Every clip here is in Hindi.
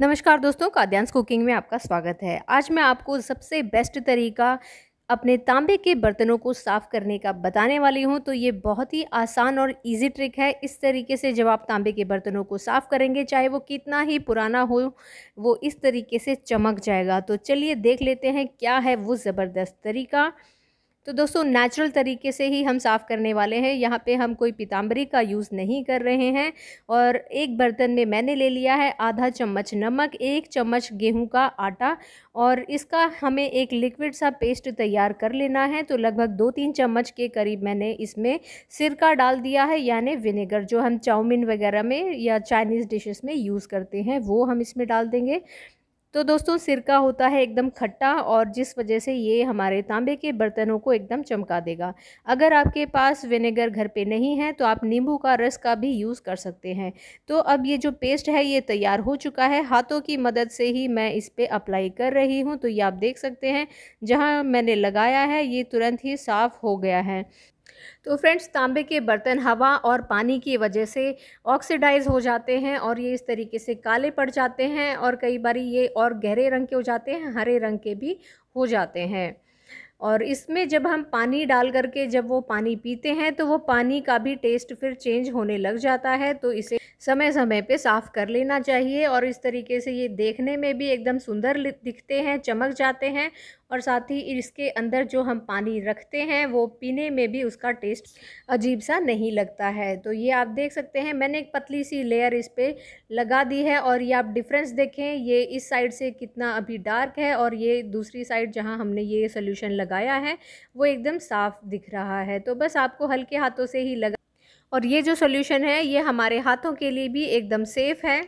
नमस्कार दोस्तों काद्यांश कुकिंग में आपका स्वागत है आज मैं आपको सबसे बेस्ट तरीका अपने तांबे के बर्तनों को साफ़ करने का बताने वाली हूँ तो ये बहुत ही आसान और इजी ट्रिक है इस तरीके से जब आप तांबे के बर्तनों को साफ़ करेंगे चाहे वो कितना ही पुराना हो वो इस तरीके से चमक जाएगा तो चलिए देख लेते हैं क्या है वो ज़बरदस्त तरीका तो दोस्तों नेचुरल तरीके से ही हम साफ़ करने वाले हैं यहाँ पे हम कोई पीताम्बरी का यूज़ नहीं कर रहे हैं और एक बर्तन में मैंने ले लिया है आधा चम्मच नमक एक चम्मच गेहूं का आटा और इसका हमें एक लिक्विड सा पेस्ट तैयार कर लेना है तो लगभग दो तीन चम्मच के करीब मैंने इसमें सिरका डाल दिया है यानी विनेगर जो हम चाउमिन वगैरह में या चाइनीज़ डिशेस में यूज़ करते हैं वो हम इसमें डाल देंगे तो दोस्तों सिरका होता है एकदम खट्टा और जिस वजह से ये हमारे तांबे के बर्तनों को एकदम चमका देगा अगर आपके पास विनेगर घर पे नहीं है तो आप नींबू का रस का भी यूज़ कर सकते हैं तो अब ये जो पेस्ट है ये तैयार हो चुका है हाथों की मदद से ही मैं इस पर अप्लाई कर रही हूँ तो ये आप देख सकते हैं जहाँ मैंने लगाया है ये तुरंत ही साफ़ हो गया है तो फ्रेंड्स तांबे के बर्तन हवा और पानी की वजह से ऑक्सीडाइज हो जाते हैं और ये इस तरीके से काले पड़ जाते हैं और कई बार ये और गहरे रंग के हो जाते हैं हरे रंग के भी हो जाते हैं और इसमें जब हम पानी डाल करके जब वो पानी पीते हैं तो वो पानी का भी टेस्ट फिर चेंज होने लग जाता है तो इसे समय समय पे साफ़ कर लेना चाहिए और इस तरीके से ये देखने में भी एकदम सुंदर दिखते हैं चमक जाते हैं और साथ ही इसके अंदर जो हम पानी रखते हैं वो पीने में भी उसका टेस्ट अजीब सा नहीं लगता है तो ये आप देख सकते हैं मैंने एक पतली सी लेयर इस पर लगा दी है और ये आप डिफरेंस देखें ये इस साइड से कितना अभी डार्क है और ये दूसरी साइड जहाँ हमने ये सोल्यूशन लगाया है वो एकदम साफ़ दिख रहा है तो बस आपको हल्के हाथों से ही लगा और ये जो सोल्यूशन है ये हमारे हाथों के लिए भी एकदम सेफ़ है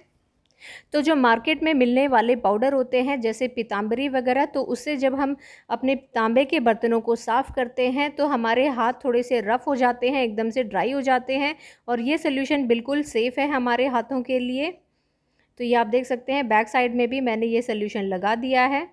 तो जो मार्केट में मिलने वाले पाउडर होते हैं जैसे पीताम्बरी वगैरह तो उससे जब हम अपने तांबे के बर्तनों को साफ़ करते हैं तो हमारे हाथ थोड़े से रफ़ हो जाते हैं एकदम से ड्राई हो जाते हैं और ये सोल्यूशन बिल्कुल सेफ़ है हमारे हाथों के लिए तो ये आप देख सकते हैं बैक साइड में भी मैंने ये सोल्यूशन लगा दिया है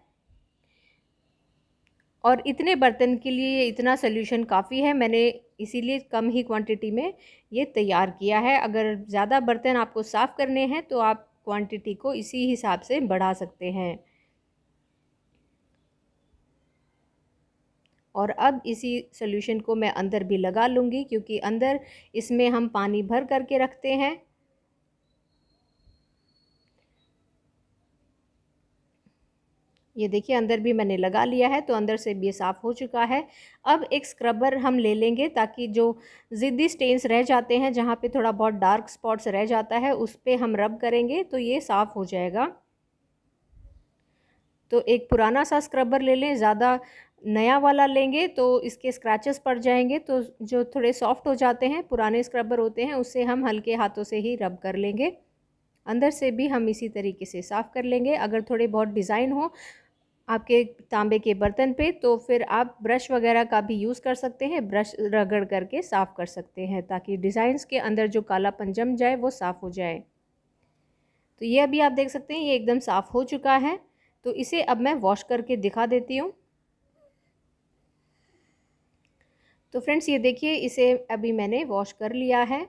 और इतने बर्तन के लिए इतना सोल्यूशन काफ़ी है मैंने इसीलिए कम ही क्वांटिटी में ये तैयार किया है अगर ज़्यादा बर्तन आपको साफ़ करने हैं तो आप क्वांटिटी को इसी हिसाब से बढ़ा सकते हैं और अब इसी सॉल्यूशन को मैं अंदर भी लगा लूँगी क्योंकि अंदर इसमें हम पानी भर करके रखते हैं ये देखिए अंदर भी मैंने लगा लिया है तो अंदर से भी ये साफ़ हो चुका है अब एक स्क्रबर हम ले लेंगे ताकि जो ज़िद्दी स्टेन्स रह जाते हैं जहाँ पे थोड़ा बहुत डार्क स्पॉट्स रह जाता है उस पर हम रब करेंगे तो ये साफ़ हो जाएगा तो एक पुराना सा स्क्रबर ले लें ज़्यादा नया वाला लेंगे तो इसके स्क्रैचेस पड़ जाएंगे तो जो थोड़े सॉफ्ट हो जाते हैं पुराने स्क्रबर होते हैं उससे हम हल्के हाथों से ही रब कर लेंगे अंदर से भी हम इसी तरीके से साफ़ कर लेंगे अगर थोड़े बहुत डिज़ाइन हो आपके तांबे के बर्तन पे तो फिर आप ब्रश वगैरह का भी यूज़ कर सकते हैं ब्रश रगड़ करके साफ़ कर सकते हैं ताकि डिज़ाइंस के अंदर जो कालापन जम जाए वो साफ़ हो जाए तो ये अभी आप देख सकते हैं ये एकदम साफ़ हो चुका है तो इसे अब मैं वॉश करके दिखा देती हूँ तो फ्रेंड्स ये देखिए इसे अभी मैंने वॉश कर लिया है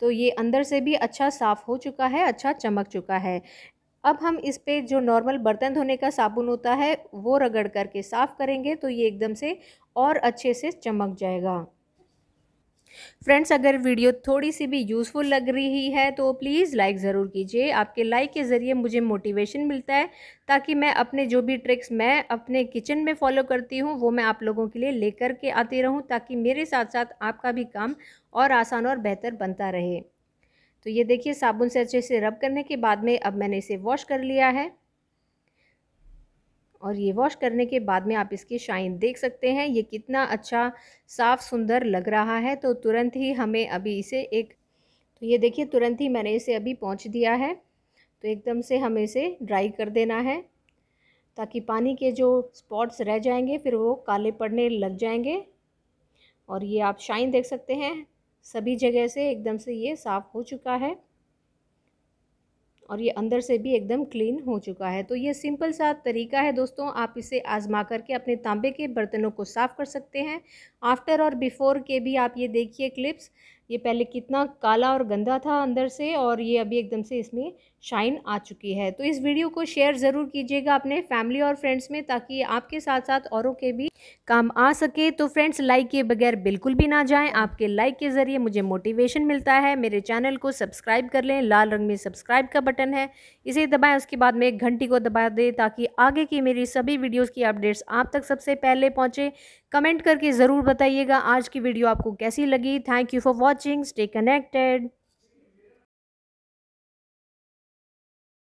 तो ये अंदर से भी अच्छा साफ़ हो चुका है अच्छा चमक चुका है अब हम इस पे जो नॉर्मल बर्तन धोने का साबुन होता है वो रगड़ करके साफ़ करेंगे तो ये एकदम से और अच्छे से चमक जाएगा फ्रेंड्स अगर वीडियो थोड़ी सी भी यूज़फुल लग रही है तो प्लीज़ लाइक ज़रूर कीजिए आपके लाइक के ज़रिए मुझे मोटिवेशन मिलता है ताकि मैं अपने जो भी ट्रिक्स मैं अपने किचन में फॉलो करती हूँ वो मैं आप लोगों के लिए लेकर के आती रहूँ ताकि मेरे साथ साथ आपका भी काम और आसान और बेहतर बनता रहे तो ये देखिए साबुन से अच्छे से रब करने के बाद में अब मैंने इसे वॉश कर लिया है और ये वॉश करने के बाद में आप इसकी शाइन देख सकते हैं ये कितना अच्छा साफ़ सुंदर लग रहा है तो तुरंत ही हमें अभी इसे एक तो ये देखिए तुरंत ही मैंने इसे अभी पहुँच दिया है तो एकदम से हमें इसे ड्राई कर देना है ताकि पानी के जो स्पॉट्स रह जाएंगे फिर वो काले पड़ने लग जाएंगे और ये आप शाइन देख सकते हैं सभी जगह से एकदम से ये साफ़ हो चुका है और ये अंदर से भी एकदम क्लीन हो चुका है तो ये सिंपल सा तरीका है दोस्तों आप इसे आजमा करके अपने तांबे के बर्तनों को साफ़ कर सकते हैं आफ्टर और बिफ़ोर के भी आप ये देखिए क्लिप्स ये पहले कितना काला और गंदा था अंदर से और ये अभी एकदम से इसमें शाइन आ चुकी है तो इस वीडियो को शेयर ज़रूर कीजिएगा अपने फैमिली और फ्रेंड्स में ताकि आपके साथ साथ औरों के भी काम आ सके तो फ्रेंड्स लाइक के बगैर बिल्कुल भी ना जाएं आपके लाइक के ज़रिए मुझे मोटिवेशन मिलता है मेरे चैनल को सब्सक्राइब कर लें लाल रंग में सब्सक्राइब का बटन है इसे दबाएँ उसके बाद में एक घंटी को दबा दें ताकि आगे की मेरी सभी वीडियोज़ की अपडेट्स आप तक सबसे पहले पहुँचें कमेंट करके ज़रूर बताइएगा आज की वीडियो आपको कैसी लगी thank you for watching stay connected